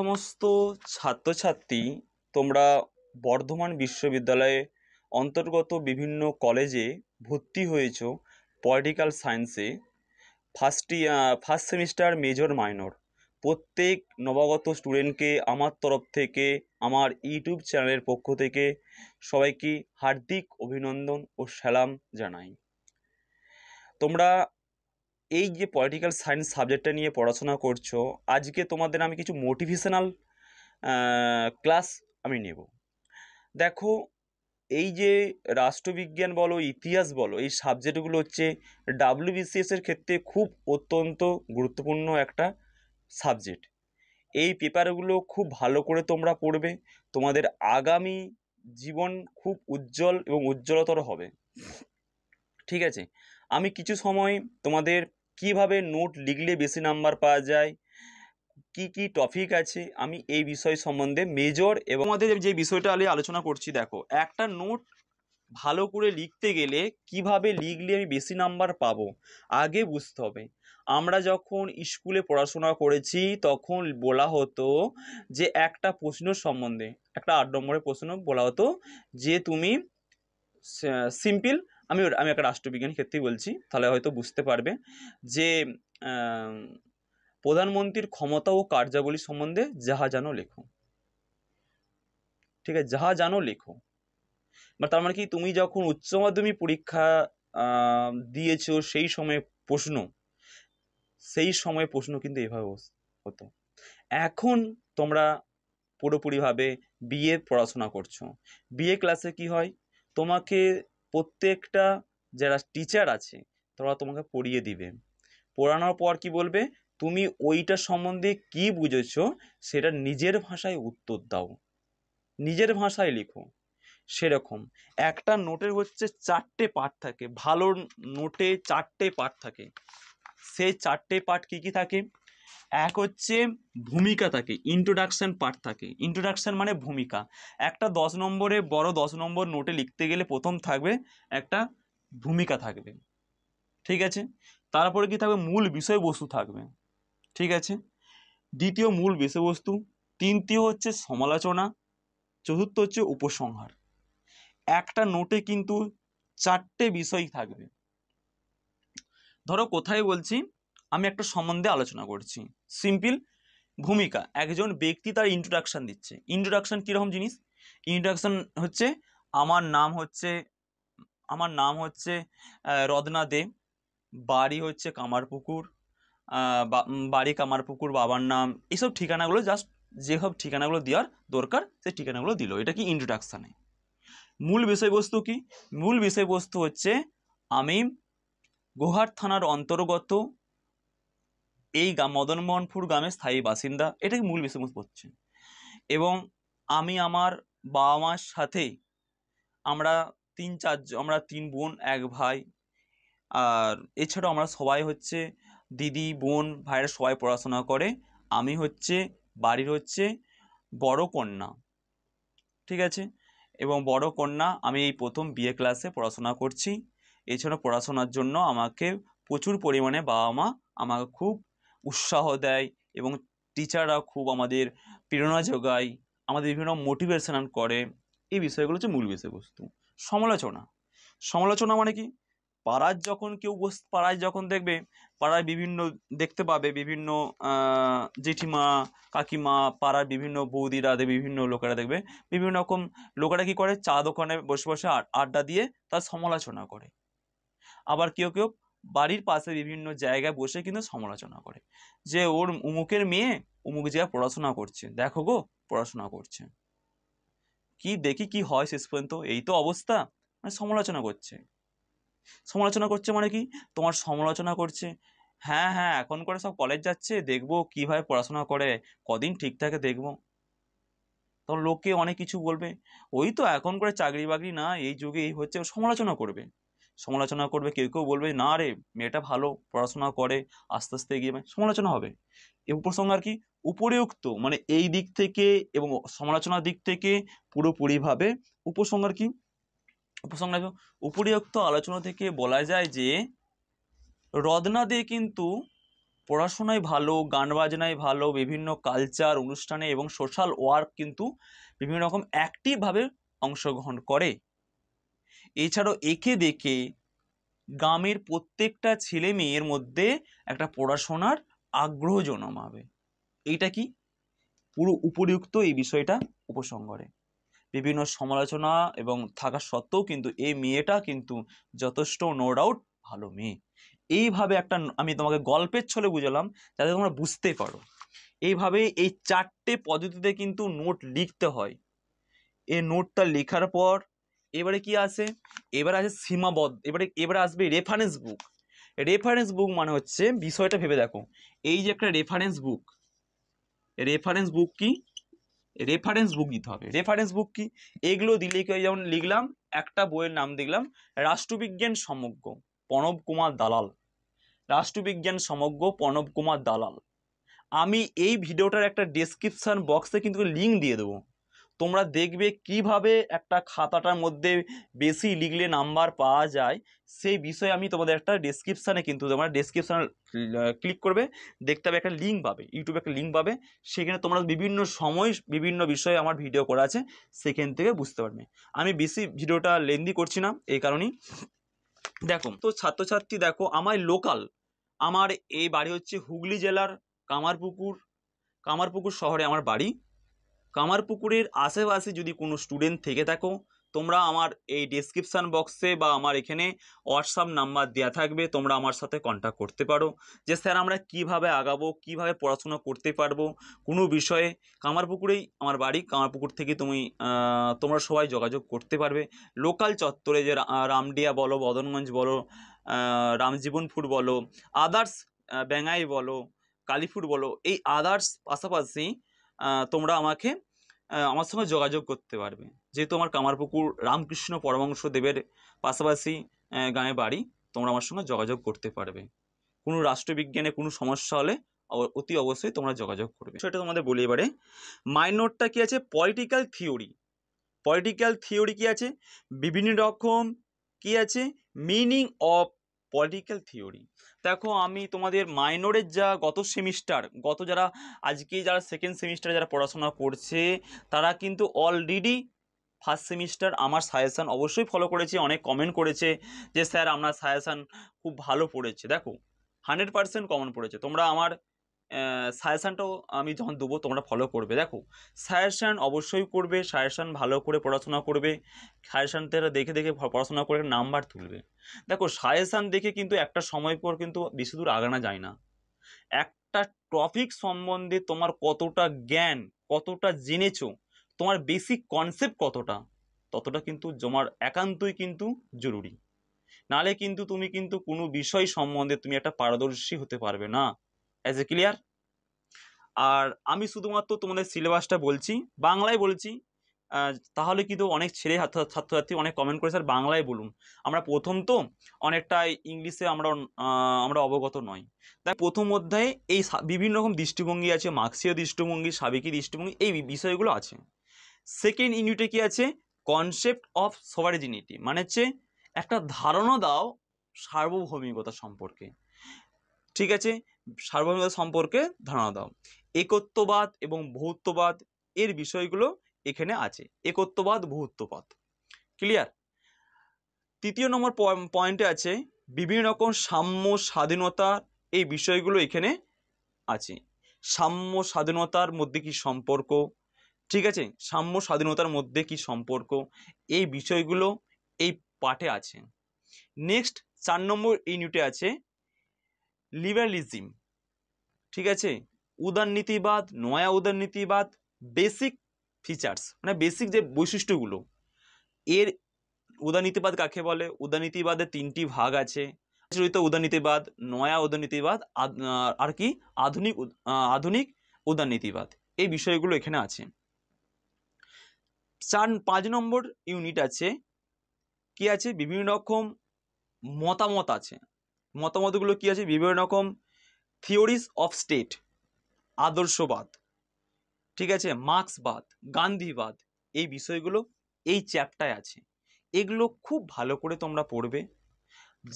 সমস্ত ছাত্রছাত্রী তোমরা বর্ধমান বিশ্ববিদ্যালয়ে অন্তর্গত বিভিন্ন কলেজে ভর্তি হয়েছো পলিটিক্যাল সায়েন্সে first first semester major minor প্রত্যেক নবাগত স্টুডেন্টকে আমার তরফ থেকে আমার ইউটিউব চ্যানেলের পক্ষ থেকে সবাইকে হার্দিক অভিনন্দন ও সালাম জানাই তোমরা এই যে পলিটিক্যাল সায়েন্স সাবজেক্টটা নিয়ে পড়াশোনা করছো আজকে তোমাদের আমি কিছু মোটিভেশনাল ক্লাস আমি নেব দেখো এই যে রাষ্ট্রবিজ্ঞান বলো ইতিহাস বলো এই সাবজেক্টগুলো হচ্ছে ডাব্লিউবিসিএসের ক্ষেত্রে খুব অত্যন্ত গুরুত্বপূর্ণ একটা সাবজেক্ট এই পেপারগুলো খুব ভালো করে তোমরা পড়বে তোমাদের আগামী জীবন খুব উজ্জ্বল এবং উজ্জ্বলতর হবে ঠিক আছে আমি কিছু সময় তোমাদের কিভাবে নোট লিখলে বেশি নাম্বার পাওয়া যায় কি কি টপিক আছে আমি এই বিষয় সম্বন্ধে মেজর এবং আমাদের যে বিষয়টা আমি আলোচনা করছি দেখো একটা নোট ভালো করে লিখতে গেলে কিভাবে লিখলে আমি বেশি নাম্বার পাবো আগে বুঝতে হবে আমরা যখন স্কুলে পড়াশোনা করেছি তখন বলা হতো যে একটা প্রশ্ন সম্বন্ধে একটা আট নম্বরের প্রশ্ন বলা হতো যে তুমি সিম্পল আমি আমি একটা রাষ্ট্রবিজ্ঞানের ক্ষেত্রেই বলছি তাহলে হয়তো বুঝতে পারবে যে প্রধানমন্ত্রীর ক্ষমতা ও কার্যাবলী সম্বন্ধে যাহা জানো লেখো ঠিক আছে যাহা জানো লেখো বা তার মানে কি তুমি যখন উচ্চ মাধ্যমিক পরীক্ষা দিয়েছ সেই সময়ে প্রশ্ন সেই সময়ে প্রশ্ন কিন্তু এভাবে হতো এখন তোমরা পুরোপুরিভাবে বিএ পড়াশোনা করছো বিএ ক্লাসে কি হয় তোমাকে প্রত্যেকটা যারা টিচার আছে তারা তোমাকে পড়িয়ে দিবে পড়ানোর পর কি বলবে তুমি ওইটা সম্বন্ধে কি বুঝেছ সেটা নিজের ভাষায় উত্তর দাও নিজের ভাষায় লিখো সেরকম একটা নোটের হচ্ছে চারটে পাঠ থাকে ভালো নোটে চারটে পাঠ থাকে সেই চারটে পাঠ কী কী থাকে এক হচ্ছে ভূমিকা থাকে ইন্ট্রোডাকশান পার্ট থাকে ইন্ট্রোডাকশান মানে ভূমিকা একটা দশ নম্বরে বড় দশ নম্বর নোটে লিখতে গেলে প্রথম থাকবে একটা ভূমিকা থাকবে ঠিক আছে তারপরে কি থাকবে মূল বিষয়বস্তু থাকবে ঠিক আছে দ্বিতীয় মূল বিষয়বস্তু তৃতীয় হচ্ছে সমালোচনা চতুর্থ হচ্ছে উপসংহার একটা নোটে কিন্তু চারটে বিষয় থাকবে ধরো কোথায় বলছি আমি একটা সম্বন্ধে আলোচনা করছি সিম্পল ভূমিকা একজন ব্যক্তি তার ইন্ট্রোডাকশান দিচ্ছে ইন্ট্রোডাকশান কীরকম জিনিস ইন্ট্রোডাকশান হচ্ছে আমার নাম হচ্ছে আমার নাম হচ্ছে রদনা দে বাড়ি হচ্ছে কামারপুকুর বাড়ি কামারপুকুর বাবার নাম এইসব ঠিকানাগুলো জাস্ট যেসব ঠিকানাগুলো দেওয়ার দরকার সেই ঠিকানাগুলো দিল এটা কি ইন্ট্রোডাকশানে মূল বিষয়বস্তু কি মূল বিষয়বস্তু হচ্ছে আমি গোহার থানার অন্তর্গত এই মদনমোহনপুর গ্রামের স্থায়ী বাসিন্দা এটাকে মূল বিষয়বস্তু হচ্ছে এবং আমি আমার বাবা মার সাথে আমরা তিন চার আমরা তিন বোন এক ভাই আর এছাড়াও আমরা সবাই হচ্ছে দিদি বোন ভাইয়েরা সবাই পড়াশোনা করে আমি হচ্ছে বাড়ির হচ্ছে বড় কন্যা ঠিক আছে এবং বড় কন্যা আমি এই প্রথম বিএ ক্লাসে পড়াশোনা করছি এছাড়া পড়াশোনার জন্য আমাকে প্রচুর পরিমাণে বাবা মা আমাকে খুব উৎসাহ দেয় এবং টিচাররা খুব আমাদের প্রেরণা যোগায় আমাদের বিভিন্ন মোটিভেশনাল করে এই বিষয়গুলো হচ্ছে মূল বিষয়বস্তু সমালোচনা সমালোচনা মানে কি পাড়ার যখন কেউ বস পাড়ায় যখন দেখবে পাড়ায় বিভিন্ন দেখতে পাবে বিভিন্ন জেঠিমা কাকিমা পাড়ার বিভিন্ন বৌদিরা বিভিন্ন লোকেরা দেখবে বিভিন্ন রকম লোকেরা কি করে চা দোকানে বসে বসে আড্ডা দিয়ে তার সমালোচনা করে আবার কেউ কেউ বাড়ির পাশে বিভিন্ন জায়গায় বসে কিন্তু সমালোচনা করে যে ওর উমুকের মেয়ে উমুক জায়গায় পড়াশোনা করছে দেখো গো পড়াশোনা করছে কি দেখি কি হয় শেষ পর্যন্ত এই তো অবস্থা মানে সমালোচনা করছে সমালোচনা করছে মানে কি তোমার সমালোচনা করছে হ্যাঁ হ্যাঁ এখন করে সব কলেজ যাচ্ছে দেখবো কীভাবে পড়াশোনা করে কদিন ঠিক থাকে দেখবো তখন লোকে অনেক কিছু বলবে ওই তো এখন করে চাকরি বাকরি না এই যুগে এই হচ্ছে সমালোচনা করবে সমালোচনা করবে কেউ কেউ বলবে না রে মেয়েটা ভালো পড়াশোনা করে আস্তে আস্তে এগিয়ে সমালোচনা হবে এ আর কি উপরিউক্ত মানে এই দিক থেকে এবং সমালোচনার দিক থেকে পুরোপুরিভাবে উপসংহার কি উপসঙ্গ উপরিউক্ত আলোচনা থেকে বলা যায় যে রদনা দিয়ে কিন্তু পড়াশোনায় ভালো গান বাজনায় ভালো বিভিন্ন কালচার অনুষ্ঠানে এবং সোশ্যাল ওয়ার্ক কিন্তু বিভিন্ন রকম অ্যাক্টিভভাবে অংশগ্রহণ করে এছাড়াও একে দেখে গ্রামের প্রত্যেকটা ছেলে মেয়ের মধ্যে একটা পড়াশোনার আগ্রহ জন্মাবে এইটা কি পুরো উপরিউক্ত এই বিষয়টা উপসংগরে বিভিন্ন সমালোচনা এবং থাকা সত্ত্বেও কিন্তু এই মেয়েটা কিন্তু যথেষ্ট নো ডাউট ভালো মেয়ে এইভাবে একটা আমি তোমাকে গল্পের ছলে বুঝালাম যাতে তোমরা বুঝতে পারো এইভাবে এই চারটে পদ্ধতিতে কিন্তু নোট লিখতে হয় এই নোটটা লেখার পর এবারে কি আছে এবার আছে সীমাবদ্ধ এবারে এবারে আসবে রেফারেন্স বুক রেফারেন্স বুক মানে হচ্ছে বিষয়টা ভেবে দেখো এই যে একটা রেফারেন্স বুক রেফারেন্স বুক কি রেফারেন্স বুক দিতে হবে রেফারেন্স বুক কি এগুলো দিলে কি যেমন লিখলাম একটা বইয়ের নাম দেখলাম রাষ্ট্রবিজ্ঞান সমগ্র প্রণব কুমার দালাল রাষ্ট্রবিজ্ঞান সমগ্র প্রণব কুমার দালাল আমি এই ভিডিওটার একটা ডেসক্রিপশান বক্সে কিন্তু লিঙ্ক দিয়ে দেবো তোমরা দেখবে কিভাবে একটা খাতাটার মধ্যে বেশি লিখলে নাম্বার পাওয়া যায় সেই বিষয়ে আমি তোমাদের একটা ডেসক্রিপশানে কিন্তু তোমরা ডিসক্রিপশানে ক্লিক করবে দেখতে হবে একটা লিঙ্ক পাবে ইউটিউবে একটা লিঙ্ক পাবে সেখানে তোমরা বিভিন্ন সময় বিভিন্ন বিষয়ে আমার ভিডিও করা আছে সেখান থেকে বুঝতে পারবে আমি বেশি ভিডিওটা লেন্দি করছি না এই কারণেই দেখো তো ছাত্রছাত্রী দেখো আমার লোকাল আমার এই বাড়ি হচ্ছে হুগলি জেলার কামারপুকুর কামারপুকুর শহরে আমার বাড়ি কামারপুকুরের আশেপাশে যদি কোনো স্টুডেন্ট থেকে থাকো তোমরা আমার এই ডিসক্রিপশান বক্সে বা আমার এখানে হোয়াটসঅ্যাপ নাম্বার দেওয়া থাকবে তোমরা আমার সাথে কন্ট্যাক্ট করতে পারো যে স্যার আমরা কিভাবে আগাবো কিভাবে পড়াশোনা করতে পারবো কোনো বিষয়ে কামারপুকুরেই আমার বাড়ি কামারপুকুর থেকে তুমি তোমরা সবাই যোগাযোগ করতে পারবে লোকাল চত্বরে যে রামডিয়া বলো বদনগঞ্জ বলো রামজীবনপুর বলো আদার্স ব্যাঙাই বলো কালীপুর বলো এই আদার্স পাশাপাশি তোমরা আমাকে আমার সঙ্গে যোগাযোগ করতে পারবে যেহেতু আমার কামারপুকুর রামকৃষ্ণ পরমাংশ দেবের পাশাপাশি গাঁয়ে বাড়ি তোমরা আমার সঙ্গে যোগাযোগ করতে পারবে কোনো রাষ্ট্রবিজ্ঞানে কোনো সমস্যা হলে অতি অবশ্যই তোমরা যোগাযোগ করবে সেটা তোমাদের বলি এবারে মাইনোরটা কী আছে পলিটিক্যাল থিওরি পলিটিক্যাল থিওরি কী আছে বিভিন্ন রকম কী আছে মিনিং অফ পলিটিক্যাল থিওরি দেখো আমি তোমাদের মাইনরের যা গত সেমিস্টার গত যারা আজকে যারা সেকেন্ড সেমিস্টারে যারা পড়াশোনা করছে তারা কিন্তু অলরেডি ফার্স্ট সেমিস্টার আমার সাজেশান অবশ্যই ফলো করেছে অনেক কমেন্ট করেছে যে স্যার আপনার সাজেশান খুব ভালো পড়েছে দেখো হান্ড্রেড পার্সেন্ট কমন পড়েছে তোমরা আমার সাজেশানটাও আমি যখন দেবো তোমরা ফলো করবে দেখো সাজেশান অবশ্যই করবে সাজেশান ভালো করে পড়াশোনা করবে সাজেশান তারা দেখে দেখে পড়াশোনা করে নাম্বার তুলবে দেখো সাজেশান দেখে কিন্তু একটা সময় পর কিন্তু বেশি দূর আগানো যায় না একটা টপিক সম্বন্ধে তোমার কতটা জ্ঞান কতটা জেনেছো তোমার বেসিক কনসেপ্ট কতটা ততটা কিন্তু জমার একান্তই কিন্তু জরুরি নালে কিন্তু তুমি কিন্তু কোনো বিষয় সম্বন্ধে তুমি একটা পারদর্শী হতে পারবে না অ্যাজ এ ক্লিয়ার আর আমি শুধুমাত্র তোমাদের সিলেবাসটা বলছি বাংলায় বলছি তাহলে কিন্তু অনেক ছেলে ছাত্রছাত্রী অনেক কমেন্ট করে স্যার বাংলায় বলুন আমরা প্রথম তো অনেকটা ইংলিশে আমরা আমরা অবগত নয় তাই প্রথম অধ্যায়ে এই বিভিন্ন রকম দৃষ্টিভঙ্গি আছে মার্ক্সীয় দৃষ্টিভঙ্গি সাবেকি দৃষ্টিভঙ্গি এই বিষয়গুলো আছে সেকেন্ড ইউনিটে কি আছে কনসেপ্ট অফ সভারিজিনিটি মানে হচ্ছে একটা ধারণা দাও সার্বভৌমিকতা সম্পর্কে ঠিক আছে সার্বভৌমতা সম্পর্কে ধারণা দাও একত্ববাদ এবং বহুত্ববাদ এর বিষয়গুলো এখানে আছে একত্ববাদ বহুত্ববাদ ক্লিয়ার তৃতীয় নম্বর পয়েন্টে আছে বিভিন্ন রকম সাম্য স্বাধীনতা এই বিষয়গুলো এখানে আছে সাম্য স্বাধীনতার মধ্যে কি সম্পর্ক ঠিক আছে সাম্য স্বাধীনতার মধ্যে কি সম্পর্ক এই বিষয়গুলো এই পাঠে আছে নেক্সট চার নম্বর ইউনিটে আছে লিবারালিজম ঠিক আছে উদারনীতিবাদ নয়া উদারনীতিবাদ বেসিক ফিচার্স মানে বেসিক যে বৈশিষ্ট্যগুলো এর উদারনীতিবাদ কাকে বলে উদারনীতিবাদের তিনটি ভাগ আছে প্রচলিত উদারনীতিবাদ নয়া উদারনীতিবাদ আর কি আধুনিক আধুনিক উদারনীতিবাদ এই বিষয়গুলো এখানে আছে চার পাঁচ নম্বর ইউনিট আছে কি আছে বিভিন্ন রকম মতামত আছে মতামতগুলো কি আছে বিভিন্ন রকম থিওরিস অফ স্টেট আদর্শবাদ ঠিক আছে মার্ক্সবাদ গান্ধীবাদ এই বিষয়গুলো এই চ্যাপ্টায় আছে এগুলো খুব ভালো করে তোমরা পড়বে